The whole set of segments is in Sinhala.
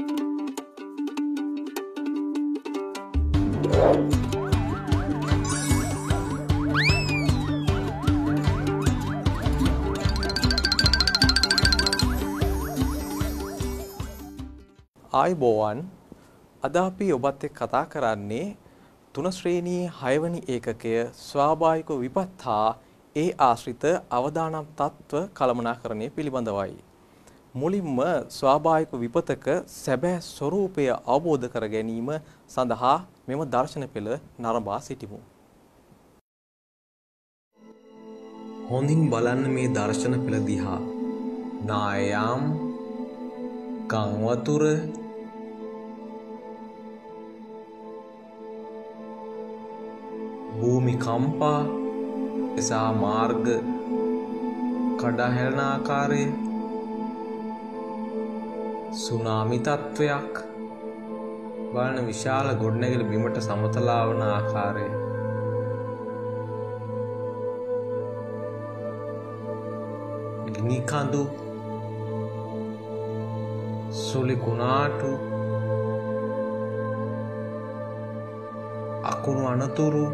ආයුබෝවන් අද අපි ඔබත් එක්ක කතා කරන්නේ තුන ශ්‍රේණියේ 6 වෙනි ඒකකය ස්වාභාවික විපත් හා ඒ ආශ්‍රිත අවදානම් තත්ත්ව කළමනාකරණය පිළිබඳවයි. මුලින්ම ස්වාභාවික විපතක සැබෑ ස්වરૂපය අවබෝධ කර ගැනීම සඳහා මෙම දර්ශන පෙළ නරඹා සිටිමු. හොඳින් බලන්න මේ දර්ශන පෙළ දිහා. නායම් ගම් වතුර භූමි කම්පා එසා මාර්ග කඩා හැලන ආකාරයේ සුනාමි තත්ත්වයක් බලන විශාල ගොඩනැගිලි බිමට සමතලා වන ආකාරය ගිනි කඳු සුලි කුණාටු අකුණු අනතුරු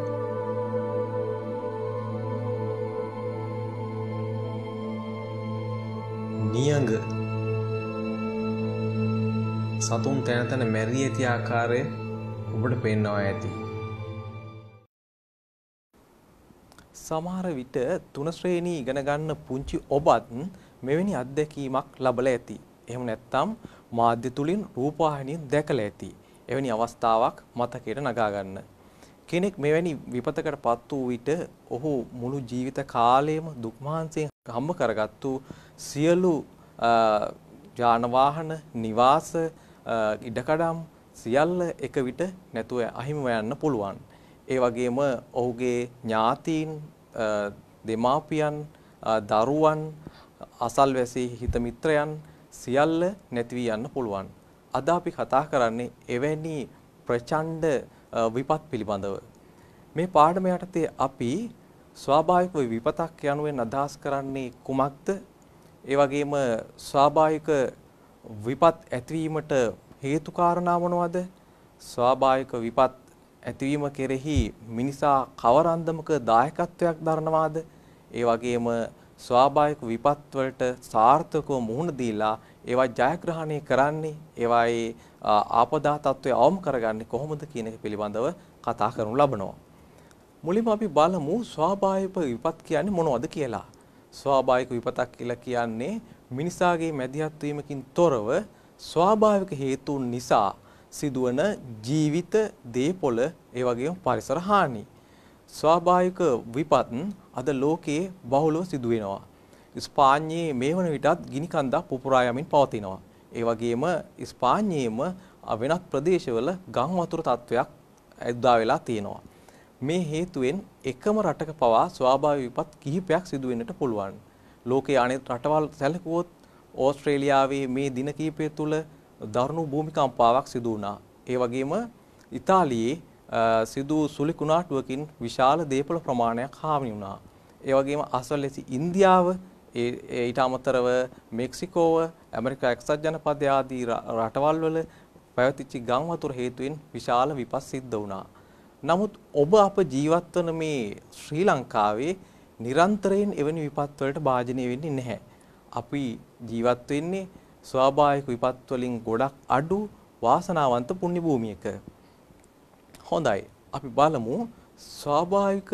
සතුන් තැන තැන මැරී ඇති ආකාරය ඔබට පෙන්නවා ඇති. සමහර විට තුන ශ්‍රේණී ඉගෙන ගන්න පුංචි ඔබත් මෙවැනි අත්දැකීමක් ලබලා ඇති. එහෙම නැත්නම් මාධ්‍ය තුලින් රූපවාහිනිය දැකලා ඇති. එවැනි අවස්ථාවක් මතකයට නගා ගන්න. කෙනෙක් මෙවැනි විපතකට පත් වූ විට ඔහු මුළු ජීවිත කාලයම දුක් මහන්සියෙන් හම්බ කරගත්තු සියලු යාන වාහන, නිවාස, ඉඩකඩම් සියල්ල එක විට නැතුව අහිමිව යන්න පුළුවන්. ඒ වගේම ඔහුගේ ඥාතීන් දෙමාපියන් දරුවන් අසල්වැසි හිත මිත්‍රයන් සියල්ල නැති වී යන්න පුළුවන්. අද අපි කතා කරන්නේ එවැනි ප්‍රචණ්ඩ විපත් පිළිබඳව. මේ පාඩම යටතේ අපි ස්වාභාවිකව විපතක් යනුවෙන් අදහස් කරන්නේ කුමක්ද? ඒ වගේම ස්වාභාවික විපත් ඇතිවීමට හේතු කාරණා මොනවද? ස්වාභාවික විපත් ඇතිවීම කෙරෙහි මිනිසා කවරන්දමක දායකත්වයක් දරනවාද? ඒ වගේම ස්වාභාවික විපත් වලට සාර්ථකව මුහුණ දීලා ඒවා ජයග්‍රහණය කරන්නේ ඒවායේ ආපදා තත්ත්වය අවම කරගන්නේ කොහොමද කියන එක පිළිබඳව කතා කරනු ලබනවා. මුලින්ම අපි බලමු ස්වාභාවික විපත් කියන්නේ මොනවද කියලා. ස්වාභාවික විපතක් කියලා කියන්නේ මිනිසාගේ මැදිහත් වීමකින් තොරව ස්වාභාවික හේතුන් නිසා සිදුවන ජීවිත දේපොළ ඒ වගේම පරිසර හානි ස්වාභාවික විපත් අද ලෝකයේ බහුලව සිදු වෙනවා. ස්පාඤ්ඤයේ මේ වන විටත් ගිනි කන්දක් පුපුරා යමින් පවතිනවා. ඒ වගේම ස්පාඤ්ඤයේම වෙනත් ප්‍රදේශවල ගම් වතුර තත්වයක් ඇද්දා වෙලා තියෙනවා. මේ හේතුවෙන් එකම රටක පවා ස්වාභාවික විපත් කිහිපයක් සිදු වෙන්නට පුළුවන්. ලෝකයේ අනෙක් රටවල් සැලකුවොත් ඕස්ට්‍රේලියාවේ මේ දින කිහිපය තුළ දරුණු භූමිකම්පාවක් සිදු වුණා. ඒ වගේම ඉතාලියේ සිදු සුළි කුණාටුවකින් විශාල දේපළ ප්‍රමාණයක් හානි වුණා. ඒ වගේම අසවල් ලෙස ඉන්දියාව ඊට අමතරව මෙක්සිකෝව ඇමරිකා එක්සත් ජනපදය ආදී රටවල් වල පැවතිච්ච ගම් වතුර හේතුවෙන් විශාල විපත් සිද්ධ වුණා. නමුත් ඔබ අප ජීවත් වන මේ ශ්‍රී ලංකාවේ නිරන්තරයෙන් එවැනි විපත් වලට භාජනය වෙන්නේ නැහැ. අපි ජීවත් වෙන්නේ ස්වාභාවික විපත් වලින් ගොඩක් අඩු වාසනාවන්ත පුණ්‍ය භූමියක. හොඳයි. අපි බලමු ස්වාභාවික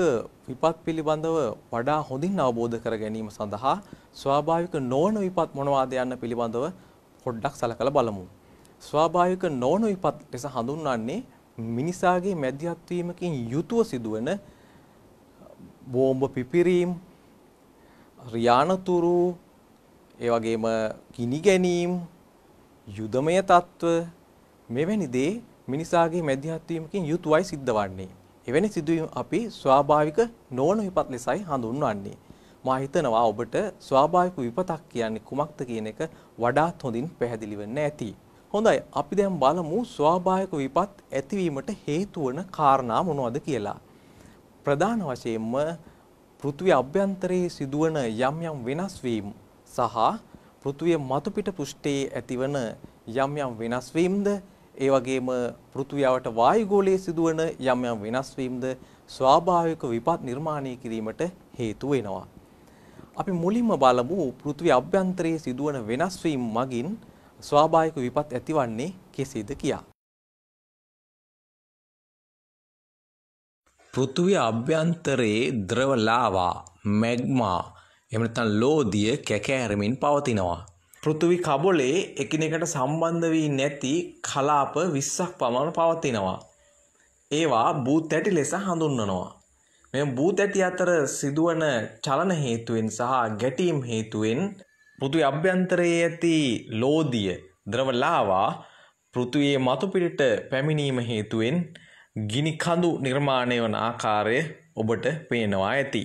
විපත් පිළිබඳව වඩා හොඳින් අවබෝධ කර ගැනීම සඳහා ස්වාභාවික නොවන විපත් මොනවාද යන්න පිළිබඳව පොඩ්ඩක් සලකලා බලමු. ස්වාභාවික නොවන විපත් ලෙස හඳුන්වන්නේ මිනිසාගේ මැදිහත් වීමකින් යුතුව සිදුවන බෝම්බ පිපිරීම්, රියානතුරු, ඒ වගේම ගිනි ගැනීම, යුදමය తত্ত্ব මෙවැනි දේ මිනිසාගේ මැදිහත් වීමකින් යුතුවයි සිද්ධවන්නේ. එවැනි සිදුවීම් අපි ස්වාභාවික නොවන විපත් ලෙසයි හඳුන්වන්නේ. මා හිතනවා ඔබට ස්වාභාවික විපතක් කියන්නේ කුමක්ද කියන එක වඩාත් හොඳින් පැහැදිලි වෙන්න ඇති. හොඳයි අපි දැන් බලමු ස්වාභාවික විපත් ඇතිවීමට හේතු වන කාරණා මොනවද කියලා. ප්‍රධාන වශයෙන්ම පෘථිවි අභ්‍යන්තරයේ සිදුවන යම් යම් වෙනස් වීම් සහ පෘථුවේ මතුපිට පෘෂ්ඨයේ ඇතිවන යම් යම් වෙනස්වීම්ද ඒ වගේම පෘථුවියට වායු ගෝලයේ සිදුවන යම් යම් වෙනස්වීම්ද ස්වාභාවික විපත් නිර්මාණය කිරීමට හේතු වෙනවා. අපි මුලින්ම බලමු පෘථුවේ අභ්‍යන්තරයේ සිදුවන වෙනස්වීම් මගින් ස්වාභාවික විපත් ඇතිවන්නේ කෙසේද කියා. පෘථුවේ අභ්‍යන්තරයේ ද්‍රව ලාවා, මැග්මා එමනත්තන් ලෝදිය කැකෑරමින් පවතිනවා. පෘතුවි කබොලේ එකිනෙකට සම්බන්ධ වී නැති කලාප විස්සක් පමණ පවතිනවා. ඒවා බූත් ඇටි ලෙස හඳුන්වනවා. මෙ බූත් ඇටි අතර සිදුවන චලන හේතුවෙන් සහ ගැටීම් හේතුවෙන් පෘතු අභ්‍යන්තරයේ ඇති ලෝදිය ද්‍රවලාවා පෘතුයේ මතුපිට පැමිණීම හේතුවෙන් ගිනි කඳු නිර්මාණය වන ආකාරය ඔබට පේනවා ඇති.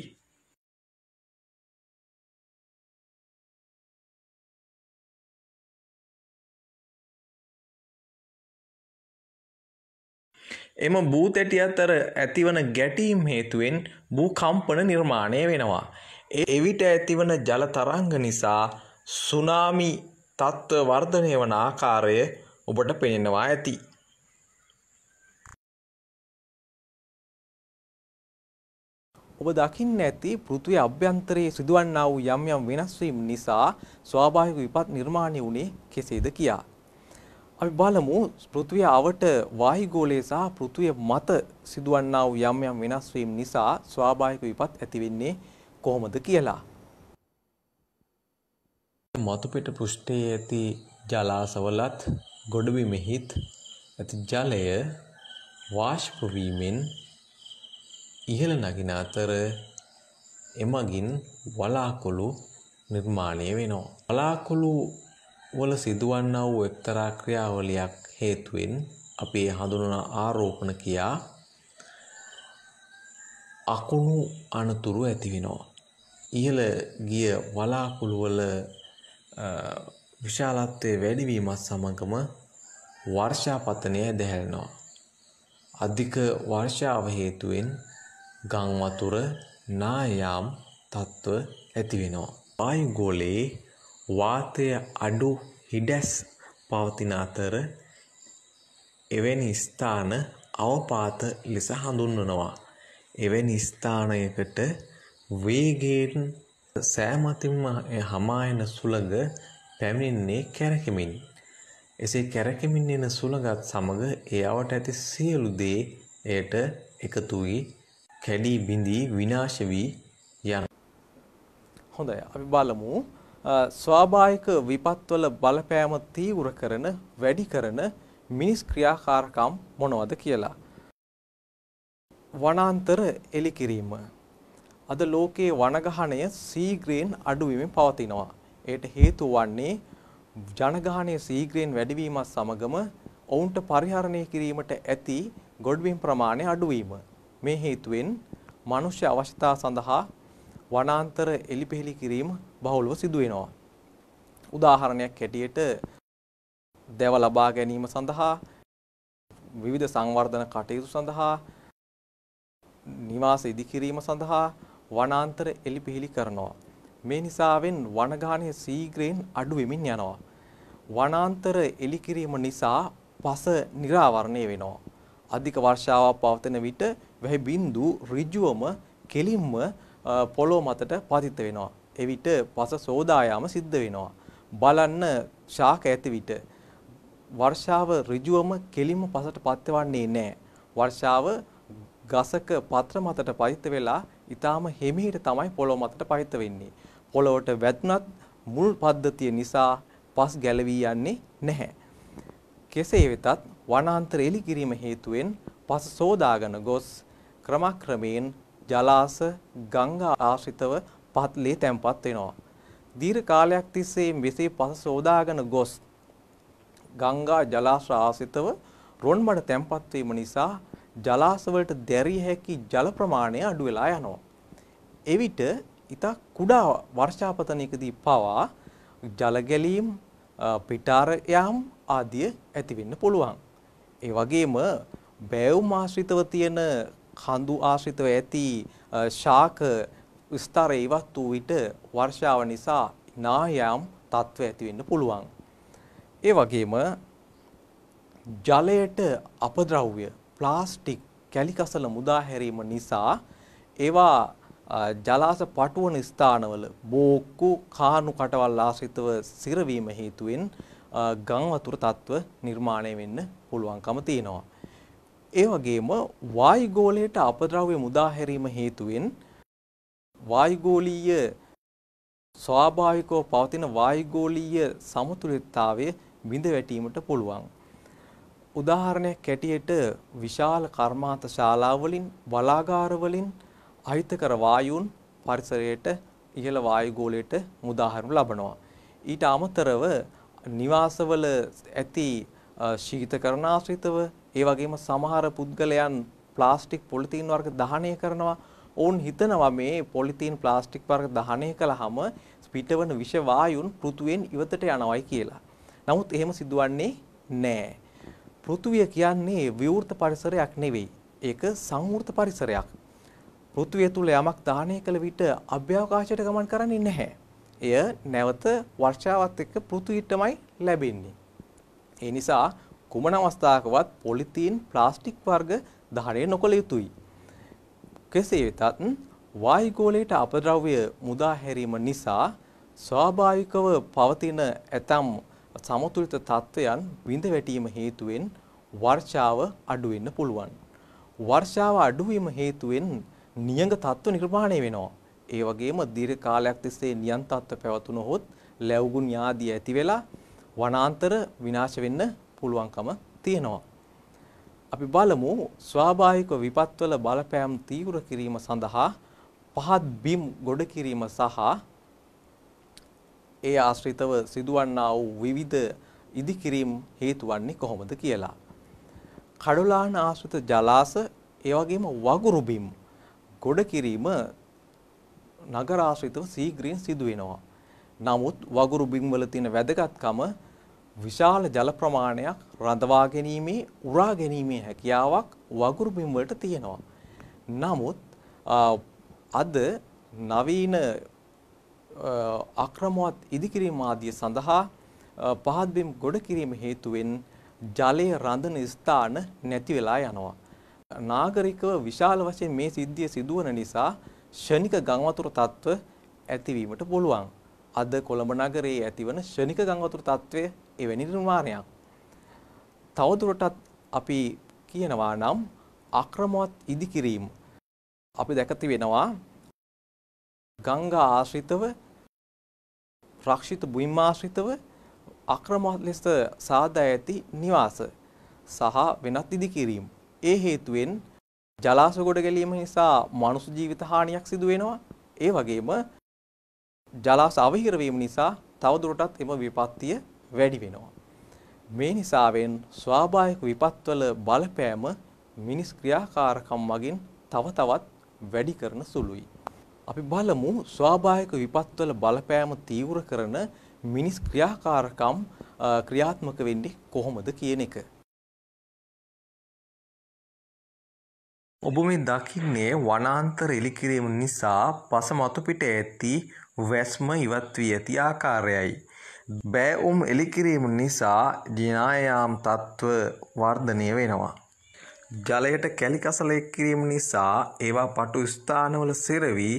එම භූතැටි අතර ඇතිවන ගැටීම් හේතුවෙන් භූකම්පන නිර්මාණය වෙනවා. එවිට ඇතිවන ජලතරංග නිසා සුනාමි තත්ත්ව වර්ධනය වන ආකාරය ඔබට පෙනෙනවා ඇති. ඔබ දකින්න ඇති පෘථිවි අභ්‍යන්තරයේ සිදුවන්නා වූ යම් යම් වෙනස්වීම් නිසා ස්වාභාවික විපත් නිර්මාණය වුණේ කෙසේද කියා. අපි බලමු පෘථිවිය අවට වායුගෝලය සහ පෘථිවිය මත සිදුවන්නා වූ යම් යම් වෙනස් වීම් නිසා ස්වාභාවික විපත් ඇති වෙන්නේ කොහොමද කියලා. මතුපිට පෘෂ්ඨයේ ඇති ජලාශවලත් ගොඩබිමෙහිත් ඇති ජලය වාෂ්ප වීමෙන් ඉහළ නගින අතර එමගින් වලාකුළු නිර්මාණය වෙනවා. වලාකුළු වල සිදුවන්නා වූ එක්තරා ක්‍රියාවලියක් හේතුවෙන් අපි හඳුනන ආරෝපණ කියා අකුණු අනතුරු ඇති වෙනවා. ඉහළ ගිය වලාකුළු වල විශාලත්වයේ වැඩිවීමත් සමගම වර්ෂාපතනය දැහැල්නවා. අධික වර්ෂාව හේතුවෙන් ගංවතුර නායාම් තත්ත්ව ඇතිවෙනවා. ආයුගෝලයේ වාතය අඩු හිඩැස් පවතින අතර එවැනි ස්ථාන අවපාත ලෙස හඳුන්වනවා. එවැනි ස්ථානයකට වේගයෙන් සෑමතින්ම හමායන සුළඟ පැමිණෙන්නේ කැරකෙමින්. එසේ කැරකෙමින් එන සුළඟත් සමග ඒ අවට ඇති සියලු දේ එයට එකතු වී කැඩී බිඳී විනාශ වී යන. හොඳයි අපි බලමු ස්වාභාවික විපත්වල බලපෑම තීව්‍ර කරන වැඩි කරන මිනිස් ක්‍රියාකාරකම් මොනවද කියලා. වනාන්තර එලි කිරීම. අද ලෝකයේ වනගහණය සීග්‍රයෙන් අඩුවීමෙන් පවතිනවා. ඒට හේතු වන්නේ ජනගහණය සීග්‍රයෙන් වැඩිවීමත් සමගම ඔවුන්ට පරිහරණය කිරීමට ඇති ගොඩබිම් ප්‍රමාණය අඩුවීම. මේ හේතුවෙන් මනුෂ්‍ය අවශ්‍යතා සඳහා වනාන්තර එලිපෙහෙලි කිරීම බහුලව සිදු වෙනවා. උදාහරණයක් හැටියට දැව ලබා ගැනීම සඳහා විවිධ සංවර්ධන කටයුතු සඳහා නිවාස ඉදිකිරීම සඳහා වනාන්තර එලිපිහිලි කරනවා. මේ නිසාවෙන් වනගානය සීග්‍රයෙන් අඩු වෙමින් යනවා. වනාන්තර එලිකිරීම නිසා පස නිරාවරණය වෙනවා. අධික වර්ෂාවක් පවතන විට වැහි බින්දු ඍජුවම කෙලින්ම පොළොව මතට පතිත වෙනවා. එවිට පස සෝදායාම සිද්ධ වෙනවා. බලන්න ශාක ඇති විට වර්ෂාව ඍජුවම කෙලින්ම පසට පත්වන්නේ නැහැ. වර්ෂාව ගසක පත්‍ර මතට පතිත වෙලා ඊටාම හිමීට තමයි පොළොව මතට පතිත වෙන්නේ. පොළොවට වැදුනත් මුල් පද්ධතිය නිසා පස් ගැලවී යන්නේ නැහැ. කෙසේ වෙතත් වනාන්තර එලි කිරීම හේතුවෙන් පස සෝදාගෙන ගොස් ක්‍රමක්‍රමයෙන් ජලාශ ගංගා ආශ්‍රිතව පහත් ලේ තැම්පත් වෙනවා. දීර්ඝ කාලයක් තිස්සේ මෙසේ පස සෝදාගෙන ගොස් ගංගා ජලාශ ආසිතව රොන් මඩ තැම්පත් වීම නිසා ජලාශ වලට දැරිය හැකි ජල ප්‍රමාණය අඩු වෙලා යනවා. එවිට ඉතා කුඩා වර්ෂාපතනයකදී පවා ජල ගැලීම් පිටාර යාම් ආදිය ඇති වෙන්න පුළුවන්. ඒ වගේම බෑවුම් ආශ්‍රිතව තියෙන කඳු ආශ්‍රිතව ඇති ශාක ස්ථරය ඉවත් වූ විට වර්ෂාව නිසා නායම් තත්ත්ව ඇති වෙන්න පුළුවන්. ඒ වගේම ජලයට අපද්‍රව්‍ය ප්ලාස්ටික් කැලිකසල මුදා හැරීම නිසා ඒවා ජලාශ පටුවන ස්ථානවල බෝක්කු කානු කටවල් ආශ්‍රිතව සිරවීම හේතුවෙන් ගං වතුර තත්ත්ව නිර්මාණය වෙන්න පුළුවන්කම තියෙනවා. ඒ වගේම වායු ගෝලයට අපද්‍රව්‍ය මුදා හැරීම හේතුවෙන් වායුගෝලීය ස්වාභාවිකව පවතින වායුගෝලීය සමතුලිතතාවය බිඳ වැටීමට පුළුවන්. උදාහරණයක් ඇටියට විශාල කර්මාන්ත ශාලාවලින් බලාගාරවලින් අහිතකර වායුන් පරිසරයට ඉහළ වායුගෝලයට මුදාහරනු ලබනවා. ඊට අමතරව නිවාසවල ඇති ශීතකරණාශ්‍රිතව ඒ වගේම සමහර පුද්ගලයන් ප්ලාස්ටික් පොලිතීන් වර්ග දහනය කරනවා ඔවුන් හිතනවා මේ පොලිතීන් ප්ලාස්ටික් වර්ග දහනය කළාම පිටවන විෂ වායුන් පෘථුවෙන් ඉවතට යනවායි කියලා. නමුත් එහෙම සිදුවන්නේ නැහැ. පෘථුවිය කියන්නේ විවෘත පරිසරයක් නෙවෙයි. ඒක සංවෘත පරිසරයක්. පෘථුවිය තුල යමක් දහනය කළ විට අභ්‍යවකාශයට ගමන් කරන්නේ නැහැ. එය නැවත වර්ෂාවත් එක්ක පෘථුවියටමයි ලැබෙන්නේ. ඒ නිසා කුමන අවස්ථාවකවත් පොලිතීන් ප්ලාස්ටික් වර්ග දහනය නොකළ යුතුයි. කෙසේ වෙතත් වායුගෝලයට අපද්‍රව්‍ය මුදා හැරීම නිසා ස්වාභාවිකව පවතින ඇතම් සමතුලිත තත්ත්වයන් විඳ වැටීම හේතුවෙන් වර්ෂාව අඩු වෙන්න පුළුවන්. වර්ෂාව අඩු වීම හේතුවෙන් නියඟ තත්ත්ව නිර්මාණය වෙනවා. ඒ වගේම දීර්ඝ කාලයක් තිස්සේ නියන් තත්ත්ව පැවතුනොත් ලැබුගුන් යාදී ඇති වෙලා වනාන්තර විනාශ වෙන්න පුළුවන්කම තියෙනවා. අපි බලමු ස්වාභාවික විපත්වල බලපෑම් තීව්‍ර කිරීම සඳහා පහත් බිම් ගොඩ කිරීම සහ ඒ ආශ්‍රිතව සිදුවන්නා වූ විවිධ ඉදිකිරීම් හේතු වන්නේ කොහොමද කියලා. කඩුලාන ආශ්‍රිත ජලාශ ඒ වගේම වගුරු බිම් ගොඩ කිරීම නගර ආශ්‍රිතව සීඝ්‍රයෙන් සිදු වෙනවා. නමුත් වගුරු බිම් වල තියෙන වැදගත්කම විශාල ජල ප්‍රමාණයක් රඳවා ගැනීමේ උරා ගැනීමේ හැකියාවක් වගුරු බිම් වලට තියෙනවා. නමුත් අද නවීන අක්‍රමවත් ඉදිකිරීම ආදිය සඳහා පහත් බිම් ගොඩ කිරීම හේතුවෙන් ජලය රඳන ස්ථාන නැති වෙලා යනවා. නාගරිකව විශාල වශයෙන් මේ සිද්ධිය සිදුවන නිසා ෂණික ගංවතුර තත්ත්ව ඇතිවීමට පුළුවන්. අද කොළඹ නගරයේ ඇතිවන ශනික ගංවතුර තත්ත්වය එවැනි නිර්මාණයක්. තවදුරටත් අපි කියනවා නම් අක්‍රමවත් ඉදිකිරීම අපි දැකති වෙනවා ගංගා ආශ්‍රිතව රක්ෂිත බුයිම් ආශ්‍රිතව අක්‍රමවත් ලෙස සාදා ඇති නිවාස සහ වෙනත් ඉදිකිරීම. ඒ හේතුවෙන් ජලාශ ගොඩ ගැලීම නිසා මනුෂ්‍ය ජීවිත හානියක් සිදු වෙනවා. ඒ වගේම ජලාශ අවහිර වීම නිසා තවදුරටත් එම විපත්තිය වැඩි වෙනවා. මේ නිසාවෙන් ස්වාභාවික විපත්වල බලපෑම මිනිස් ක්‍රියාකාරකම් මගින් තව තවත් වැඩි කරන සුළුයි. අපි බලමු ස්වාභාවික විපත්වල බලපෑම තීව්‍ර කරන මිනිස් ක්‍රියාකාරකම් ක්‍රියාත්මක වෙන්නේ කොහොමද කියන එක. ඔබ මේ දකින්නේ වනාන්තර එලිකිරීම නිසා පසමතු පිට ඇති වැස්ම ඉවත් වී ඇති ආකාරයයි. බෑවුම් එලිකිරීම නිසා ජිනායාම් තත්ත්ව වර්ධනය වෙනවා. ජලයට කැලිකසල එක්කිරීම නිසා ඒවා පටු ස්ථානවල සිරවී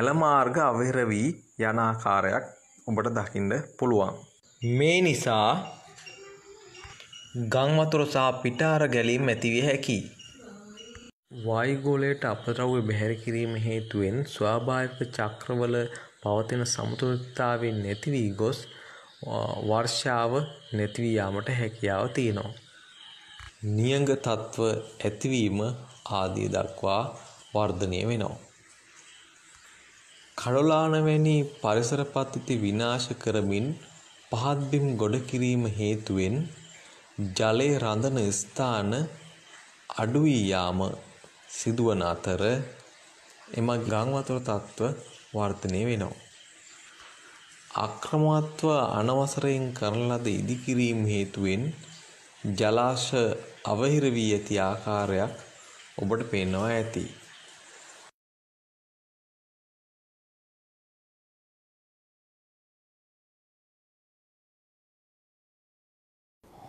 ඇලමාර්ග අවහිර වී යන ආකාරයක් ඔබට දකින්න පුළුවන්. මේ නිසා ගම් වතුර සහ පිටාර ගැලීම් ඇතිවිය හැකියි. වායුගෝලයට අපද්‍රව්‍ය බැහැර කිරීම හේතුවෙන් ස්වාභාවික චක්‍රවල පවතින සමතුලිතතාවයෙන් නැති වී ගොස් වර්ෂාව නැති වී යාමට හැකියාව තියෙනවා. නියඟ තත්ත්ව ඇතිවීම ආදී දක්වා වර්ධනය වෙනවා. කඩොලානවැනි පරිසර පද්ධති විනාශ කරමින් පහත්බිම් ගොඩ කිරීම හේතුවෙන් ජලය රඳන ස්ථාන අඩු වී යාම සිදුවන අතර එම ගංවතුර තත්ත්ව වර්ධනය වෙනවා. අක්‍රමාත්ව අනවසරයෙන් කරන ලද ඉදිකිරීම් හේතුවෙන් ජලාශ අවහිර වී ඇති ආකාරයක් ඔබට පේනවා ඇති.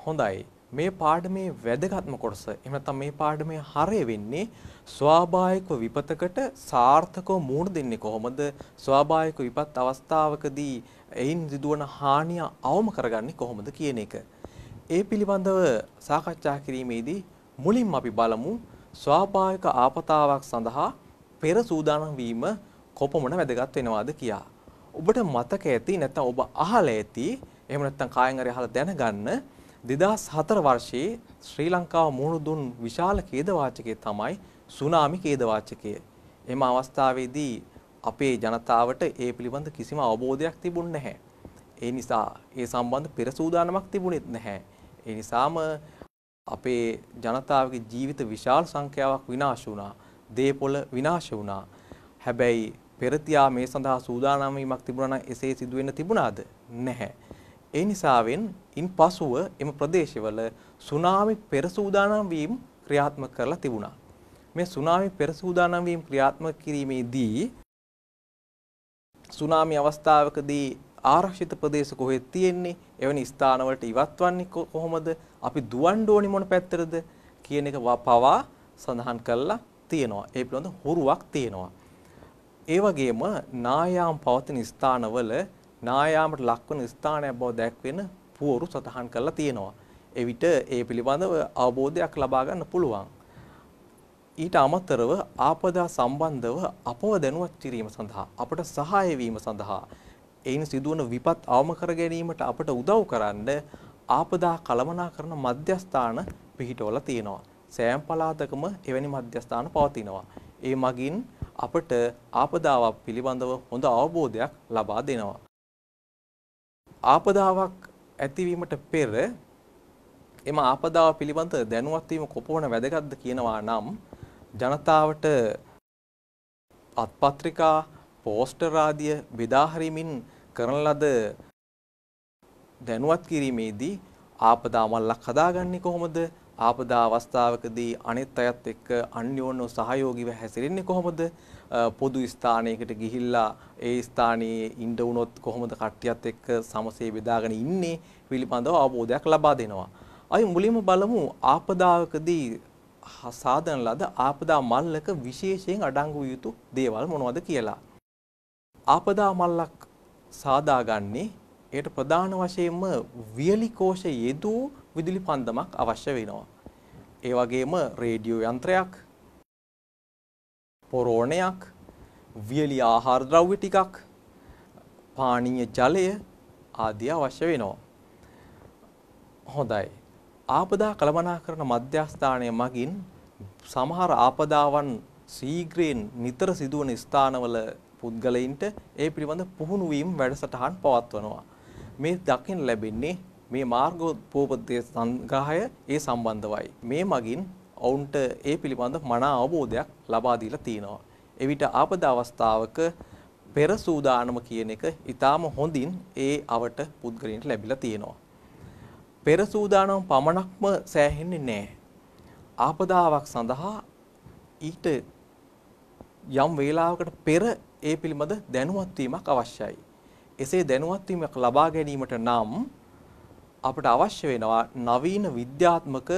හොඳයි මේ පාඩමේ වැදගත්ම කොටස එහෙම නැත්නම් මේ පාඩමේ හරය වෙන්නේ ස්වාභාවිකව විපතකට සාර්ථකව මුහුණ දෙන්නේ කොහොමද ස්වාභාවික විපත් අවස්ථාවකදී එයින් සිදුවන හානිය අවම කරගන්නේ කොහොමද කියන එක. ඒ පිළිබඳව සාකච්ඡා කිරීමේදී මුලින්ම අපි බලමු ස්වාභාවික ආපතාවක් සඳහා පෙර සූදානම් වීම කොපමණ වැදගත් වෙනවද කියා. ඔබට මතක ඇති නැත්නම් ඔබ අහලා ඇති එහෙම නැත්නම් කායෙන් හරි අහලා දැනගන්න 2004 වර්ෂයේ ශ්‍රී ලංකාව මුහුණ දුන් විශාල ඛේදවාචකය තමයි සුනාමි ඛේදවාචකය. එම අවස්ථාවේදී අපේ ජනතාවට ඒ පිළිබඳ කිසිම අවබෝධයක් තිබුණ නැහැ. ඒ නිසා ඒ සම්බන්ධ පෙර සූදානමක් තිබුණෙත් නැහැ. ඒ නිසාම අපේ ජනතාවගේ ජීවිත විශාල සංඛ්‍යාවක් විනාශ වුණා. දේපොළ විනාශ වුණා. හැබැයි පෙරතියා මේ සඳහා සූදානම් වීමක් තිබුණා නම් එසේ සිදුවෙන්න තිබුණාද? නැහැ. ඒ නිසාවෙන් ඉන් පසුව එම ප්‍රදේශවල සුනාමි පෙර සූදානම් වීම ක්‍රියාත්මක කරලා තිබුණා. මේ සුනාමි පෙර සූදානම් වීම ක්‍රියාත්මක කිරීමේදී සුනාමි අවස්ථාවකදී ආරක්ෂිත ප්‍රදේශ කොහෙද තියෙන්නේ? එවැනි ස්ථානවලට ඉවත්වන්නේ කොහොමද? අපි දුවන්න ඕනි මොන පැත්තටද කියන එක පවා සඳහන් කරලා තියෙනවා. ඒ පිළිබඳ හුරුවක් තියෙනවා. ඒ වගේම නායාම් පවතින ස්ථානවල නායාමට ලක්වන ස්ථානයක් බව දැක්වෙන පුවරු සටහන් කරලා තියෙනවා. එවිට ඒ පිළිබඳව අවබෝධයක් ලබා ගන්න පුළුවන්. ඊට අමතරව ආපදා සම්බන්ධව අපව දැනුවත් කිරීම සඳහා අපට සහාය වීම සඳහා එයින් සිදුවන විපත් අවම කර ගැනීමට අපට උදව් කරන්න ආපදා කළමනාකරන මධ්‍යස්ථාන පිහිටවලා තියෙනවා. සෑම පළාතකම එවැනි මධ්‍යස්ථාන පවතිනවා. ඒ මගින් අපට ආපදාවක් පිළිබඳව හොඳ අවබෝධයක් ලබා දෙනවා. ආපදාවක් ඇතිවීමට පෙර එම ආපදාව පිළිබඳ දැනුවත් වීම කොපමණ වැදගත්ද කියනවා නම් ජනතාවට අත්පත්‍රිකා පෝස්ටර් ආදිය බෙදා හරිමින් කරන ලද දැනුවත් කිරීමේදී ආපදා මල්ලක් හදාගන්නේ කොහොමද ආපදා අවස්ථාවකදී අනිත් අයත් එක්ක අන්‍යෝන්‍ය සහයෝගීව හැසිරෙන්නේ කොහොමද පොදු ස්ථානයකට ගිහිල්ලා ඒ ස්ථානයේ ඉන්න වුණොත් කොහොමද කට්ටියත් එක්ක සමසේ බෙදාගෙන ඉන්නේ පිළිබඳව අවබෝධයක් ලබා දෙනවා. අයි මුලින්ම බලමු ආපදාවකදී සාධන ලද ආපදා මල්ලක විශේෂයෙන් අඩංගු යුතු දේවල් මොනවද කියලා. ආපදා මල්ලක් සාදාගන්නේ එයට ප්‍රධාන වශයෙන්ම වියලි කෝෂ යෙදූ විදුලි පන්දමක් අවශ්‍ය වෙනවා. ඒ වගේම රේඩියෝ යන්ත්‍රයක් පොරෝණයක්, වියලි ආහාර ද්‍රව්‍ය ටිකක්, පානීය ජලය ආදී අවශ්‍ය වෙනවා. හොඳයි. ආපදා කළමනාකරන මධ්‍යස්ථානය මගින් සමහර ආපදාවන් සීග්‍රයෙන් නිතර සිදුවන ස්ථානවල පුද්ගලයින්ට ඒ පිළිබඳ පුහුණු වීම වැඩසටහන් පවත්වනවා. මේ දකින් ලැබෙන්නේ මේ මාර්ගෝපෝපදේ සංග්‍රහය ඒ සම්බන්ධවයි. මේ මගින් ඔවුන්ට ඒ පිළිබඳ මනා අවබෝධයක් ලබා දීලා තියෙනවා. එවිට ආපදා අවස්ථාවක පෙර සූදානම කියන එක ඊටාම හොඳින් ඒ අවට පුද්ගලයන්ට ලැබිලා තියෙනවා. පෙර සූදානම් පමණක්ම සෑහෙන්නේ නැහැ. ආපදාවක් සඳහා ඊට යම් වේලාවකට පෙර ඒ පිළිබඳ දැනුවත් වීමක් අවශ්‍යයි. එසේ දැනුවත් වීමක් ලබා ගැනීමට නම් අපට අවශ්‍ය වෙනවා නවීන විද්‍යාත්මක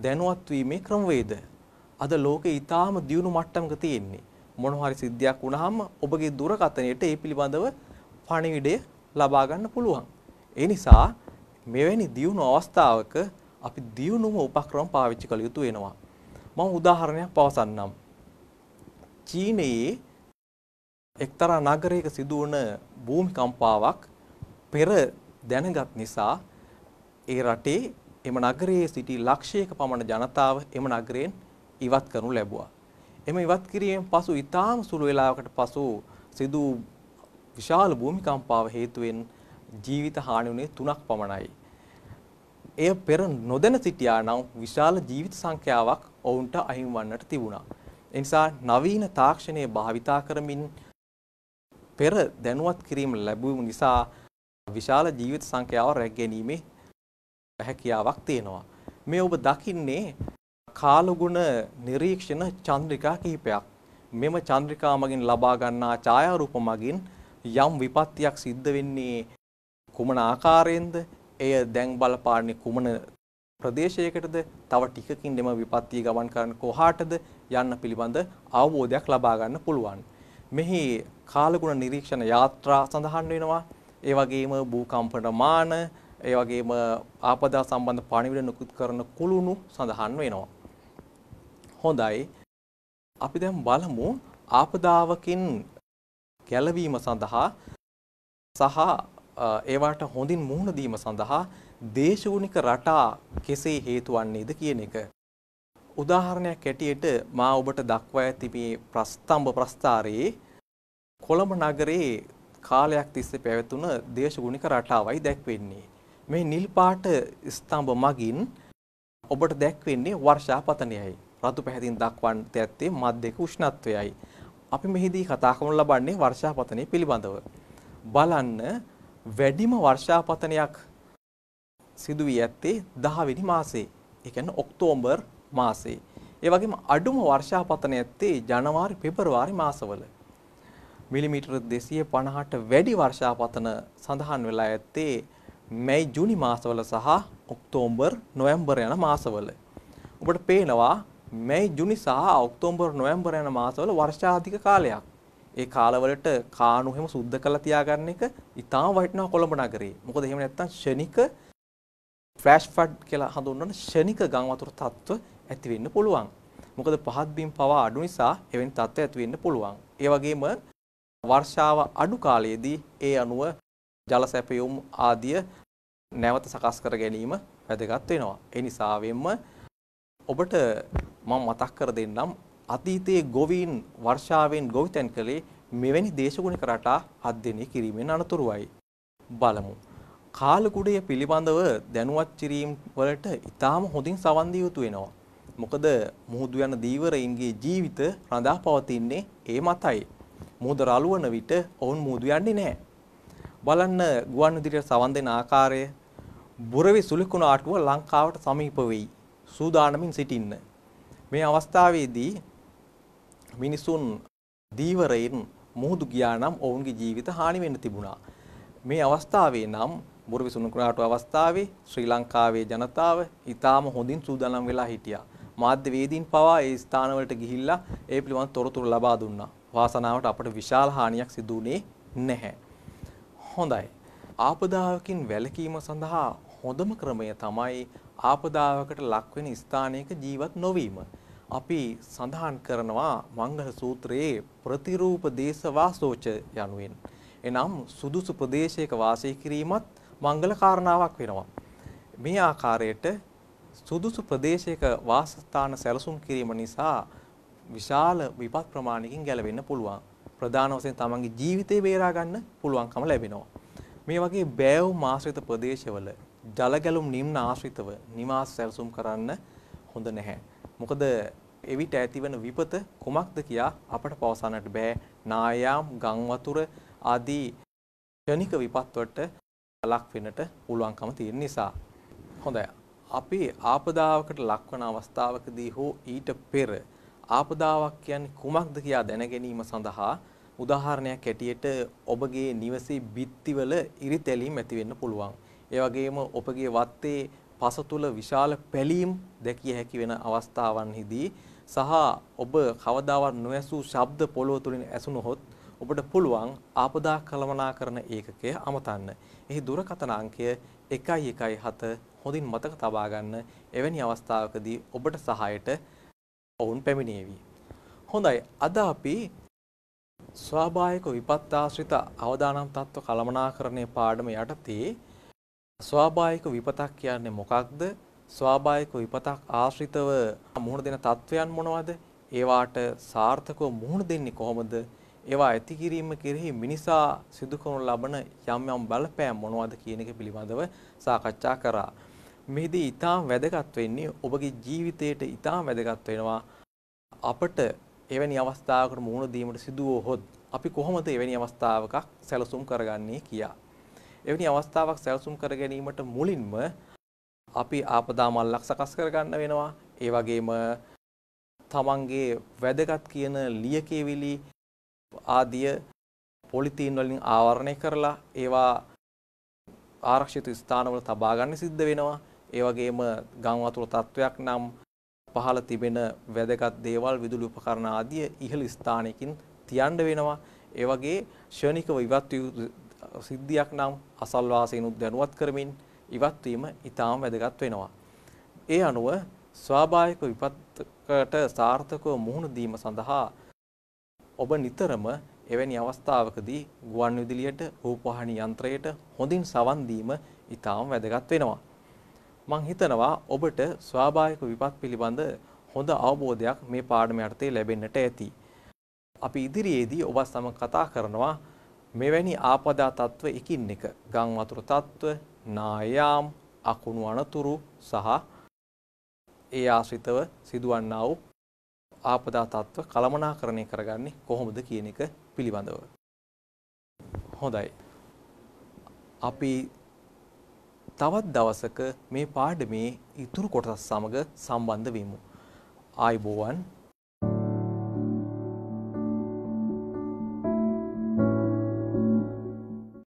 දැනුවත් වීමේ ක්‍රමවේද අද ලෝකේ ඊටාම දියුණු මට්ටමක තියෙන්නේ. මොන හරි සිද්ධියක් වුණාම ඔබගේ දුරකථනයට ඒ පිළිබඳව පණිවිඩය ලබා ගන්න පුළුවන්. ඒ නිසා මෙවැනි දියුණු අවස්ථාවක අපි දියුණුම උපක්‍රම පාවිච්චි කළ යුතු වෙනවා. මම උදාහරණයක් පවසන්නම්. චීනයේ එක්තරා නගරයක සිදුවන භූමිකම්පාවක් පෙර දැනගත් නිසා ඒ රටේ එම නගරයේ සිටි ලක්ෂයක පමණ ජනතාව එම නගරයෙන් ඉවත් කරනු ලැබුවා. එම ඉවත් කිරීමෙන් පසු ඉතාම සුළු වේලාවකට පසු සිදු විශාල භූමිකම්පාව හේතුවෙන් ජීවිත හානි වුණේ තුනක් පමණයි. එය පෙර නොදැන සිටියා නම් විශාල ජීවිත සංඛ්‍යාවක් ඔවුන්ට අහිමි වන්නට තිබුණා. එනිසා නවීන තාක්ෂණය භාවිතා කරමින් පෙර දැනුවත් කිරීම ලැබුණු නිසා විශාල ජීවිත සංඛ්‍යාව රැක ගැනීමේ හැකියාවක් තියෙනවා. මේ ඔබ දකින්නේ කාලගුණ නිරීක්ෂණ චන්ද්‍රිකා කිහිපයක්. මෙම චන්ද්‍රිකා මගින් ලබා ගන්නා ඡායාරූප මගින් යම් විපත්තියක් සිද්ධ වෙන්නේ කුමන ආකාරයෙන්ද? එය දැන් බලපාන්නේ කුමන ප්‍රදේශයකටද? තව ටිකකින් එම විපත්තිය ගමන් කරන කොහාටද යන්න පිළිබඳ අවබෝධයක් ලබා ගන්න පුළුවන්. මෙහි කාලගුණ නිරීක්ෂණ යාත්‍රා සඳහන් වෙනවා. ඒ වගේම භූකම්පන මාන ඒ වගේම ආපදා සම්බන්ධ පණිවිඩ නිකුත් කරන කුළුණු සඳහන් වෙනවා. හොඳයි. අපි දැන් බලමු ආපදාවකින් ගැලවීම සඳහා සහ ඒවට හොඳින් මුහුණ දීම සඳහා දේශගුණික රටා කෙසේ හේතු වන්නේද කියන එක. උදාහරණයක් ඇටියට මා ඔබට දක්වා ඇති මේ ප්‍රස්තම්භ ප්‍රස්ථාරයේ කොළඹ නගරයේ කාලයක් තිස්සේ පැවතුන දේශගුණික රටාවයි දැක්වෙන්නේ. මේ නිල් පාට ස්තම්භ මගින් ඔබට දැක්වෙන්නේ වර්ෂාපතනයයි. රතු පැහැතින් දක්වන්නට ඇත්තේ මධ්‍යක උෂ්ණත්වයයි. අපි මෙහිදී කතා කරනු ලබන්නේ වර්ෂාපතනය පිළිබඳව. බලන්න වැඩිම වර්ෂාපතනයක් සිදු වී ඇත්තේ 10 වෙනි මාසයේ. ඒ කියන්නේ ඔක්තෝබර් මාසයේ. ඒ වගේම අඩුම වර්ෂාපතනය ඇත්තේ ජනවාරි පෙබරවාරි මාසවල. මිලිමීටර 250ට වැඩි වර්ෂාපතන සඳහන් වෙලා ඇත්තේ මැයි ජුනි මාසවල සහ ඔක්තෝබර් නොවැම්බර් යන මාසවල. ඔබට පේනවා මැයි ජුනි සහ ඔක්තෝබර් නොවැම්බර් යන මාසවල වර්ෂාධික කාලයක්. ඒ කාලවලට කානු හැම සුද්ධ කරලා තියාගන්න එක ඉතාම වටිනවා කොළඹ නගරේ. මොකද එහෙම නැත්තම් ෂණික ෆ්ලෑෂ් ෆ්ලඩ් කියලා හඳුන්වන ෂණික ගම් වතුර තත්ත්ව ඇති වෙන්න පුළුවන්. මොකද පහත් බිම් පවා අඩු නිසා එවැනි තත්ත්ව ඇති වෙන්න පුළුවන්. ඒ වගේම වර්ෂාව අඩු කාලයේදී ඒ අනුව ජල සැපයුම් ආදිය නැවත සකස් කර ගැනීම වැදගත් වෙනවා. ඒ නිසා වෙම්ම ඔබට මම මතක් කර දෙන්නම් අතීතයේ ගොවීන් වර්ෂාවෙන් ගොවිතැන් කළේ මෙවැනි දේශගුණික රටා අධ්‍යයනය කිරීමෙන් අනතුරුවයි. බලමු. කාලකුඩය පිළිබඳව දැනුවත් කිරීම වලට ඉතාම හොඳින් සවන් දිය යුතු වෙනවා. මොකද මුහුදු යන දීවරයින්ගේ ජීවිත රඳා පවතින්නේ ඒ මතයි. මුහුද රළුවන විට ඔවුන් මුහුදු යන්නේ නැහැ. බලන්න ගුවන් විදුලියට සවන් දෙන ආකාරය බුරවේ සුළුකුණ ආටුව ලංකාවට සමීප වෙයි. සූදානමින් සිටින්න. මේ අවස්ථාවේදී මිනිසුන් දීවරයෙන් මුහුදු ගියා නම් ඔවුන්ගේ ජීවිත හානි වෙන්න තිබුණා. මේ අවස්ථාවේ නම් බුරවේ සුළුකුණ ආටුව අවස්ථාවේ ශ්‍රී ලංකාවේ ජනතාව ඊටාම හොඳින් සූදානම් වෙලා හිටියා. මාධ්‍ය වේදීන් පවා ඒ ස්ථානවලට ගිහිල්ලා ඒ පිළිබඳ තොරතුරු ලබා දුන්නා. වාසනාවට අපට විශාල හානියක් සිදු නැහැ. හොඳයි. ආපදාවකින් වැළකීම සඳහා හොඳම ක්‍රමය තමයි ආපදාවකට ලක්වෙන ස්ථානයක ජීවත් නොවීම. අපි සඳහන් කරනවා මංගල සූත්‍රයේ ප්‍රතිරූප දේශ වාසෝච යනුවෙන්. එනම් සුදුසු ප්‍රදේශයක වාසය කිරීමත් මංගල කාරණාවක් වෙනවා. මේ ආකාරයට සුදුසු ප්‍රදේශයක වාසස්ථාන සැලසුම් කිරීම නිසා විශාල විපත් ප්‍රමාණයකින් ගැලවෙන්න පුළුවන්. ප්‍රධාන වශයෙන් තමන්ගේ ජීවිතේ බේරා ගන්න පුළුවන්කම ලැබෙනවා. මේ වගේ බෑවුම් ආශ්‍රිත ප්‍රදේශවල ජලගැලුම් නිම්න ආශ්‍රිතව නිවාස සැලසුම් කරන්න හොඳ නැහැ. මොකද එවිට ඇතිවන විපත කුමක්ද කියා අපට පවසන්නට බෑ. නායාම්, ගම් වතුර ආදී ක්ෂණික විපත් වලට ලක් වෙන්නට පුළුවන්කම තියෙන නිසා. හොඳයි. අපි ආපදාවකට ලක්වන අවස්ථාවකදී හෝ ඊට පෙර ආපදාවක් කියන්නේ කුමක්ද කියා දැන ගැනීම සඳහා උදාහරණයක් ඇටියට ඔබගේ නිවසේ බිත්තිවල ඉරිතැලීම් ඇති වෙන්න පුළුවන්. ඒ වගේම ඔබගේ වත්තේ පස තුල විශාල පැලීම් දැකිය හැකි වෙන අවස්ථාවන්හිදී සහ ඔබ කවදාවත් නොඇසූ ශබ්ද පොළොව තුලින් ඇසුනොත් ඔබට පුළුවන් ආපදා කළමනාකරන ඒකකය අමතන්න. එහි දුරකථන අංකය 117 හොඳින් මතක තබා ගන්න. එවැනි අවස්ථාවකදී ඔබට සහායට ඔවුන් පැමිණේවි. හොඳයි අද අපි ස්වාභාවික විපත් ආශ්‍රිත අවදානම් තත්ත්ව කළමනාකරණයේ පාඩම යටතේ ස්වාභාවික විපතක් කියන්නේ මොකක්ද? ස්වාභාවික විපතක් ආශ්‍රිතව මුහුණ දෙන තත්වයන් මොනවද? ඒවාට සාර්ථකව මුහුණ දෙන්නේ කොහොමද? ඒවා ඇති කිරීම කෙරෙහි මිනිසා සිදු කරනු ලබන යම් යම් බලපෑම් මොනවද කියන එක පිළිබඳව සාකච්ඡා කරා. මෙහිදී ඊටාම් වැදගත් වෙන්නේ ඔබගේ ජීවිතයට ඊටාම් වැදගත් වෙනවා අපට එවැනි අවස්ථාවකට මුහුණ දීමට සිදුවුවොත් අපි කොහොමද එවැනි අවස්ථාවක සැලසුම් කරගන්නේ කියා. එවැනි අවස්ථාවක් සැලසුම් කර ගැනීමට මුලින්ම අපි ආපදා මල්ලක් සකස් කරගන්න වෙනවා. ඒ වගේම තමන්ගේ වැදගත් කියන ලියකේවිලි ආදිය පොලිතීන් වලින් ආවරණය කරලා ඒවා ආරක්ෂිත ස්ථානවල තබා ගන්න සිද්ධ වෙනවා. ඒ වගේම ගම් වතුර තත්වයක් නම් පහළ තිබෙන වැදගත් දේවල් විදුලි උපකරණ ආදිය ඉහළ ස්ථානයකින් තියන්න වෙනවා. ඒ වගේ ශනිකව ඉවත් සිද්ධියක් නම් අසල්වාසීනුත් දැනුවත් කරමින් ඉවත් වීම ඊටාම වැදගත් වෙනවා. ඒ අනුව ස්වාභාවික විපත්කට සාර්ථකව මුහුණ දීම සඳහා ඔබ නිතරම එවැනි අවස්ථාවකදී ගුවන් විදුලියට රූපවාහිනී යන්ත්‍රයට හොඳින් සවන් දීම ඊටාම වැදගත් වෙනවා. මම හිතනවා ඔබට ස්වාභාවික විපත් පිළිබඳ හොඳ අවබෝධයක් මේ පාඩම යටතේ ලැබෙන්නට ඇති. අපි ඉදිරියේදී ඔබ සමග කතා කරනවා මෙවැනි ආපදා තත්ත්ව එකින් එක ගම් වතුර තත්ත්ව, නායාම්, අකුණු අනතුරු සහ ඒ ආශ්‍රිතව සිදුවන්නා වූ ආපදා තත්ත්ව කළමනාකරණය කරගන්නේ කොහොමද කියන එක පිළිබඳව. හොඳයි. අපි තවත් දවසක මේ පාඩමේ ඉතුරු කොටස් සමග සම්බන්ධ වෙමු. ආයිබෝවන්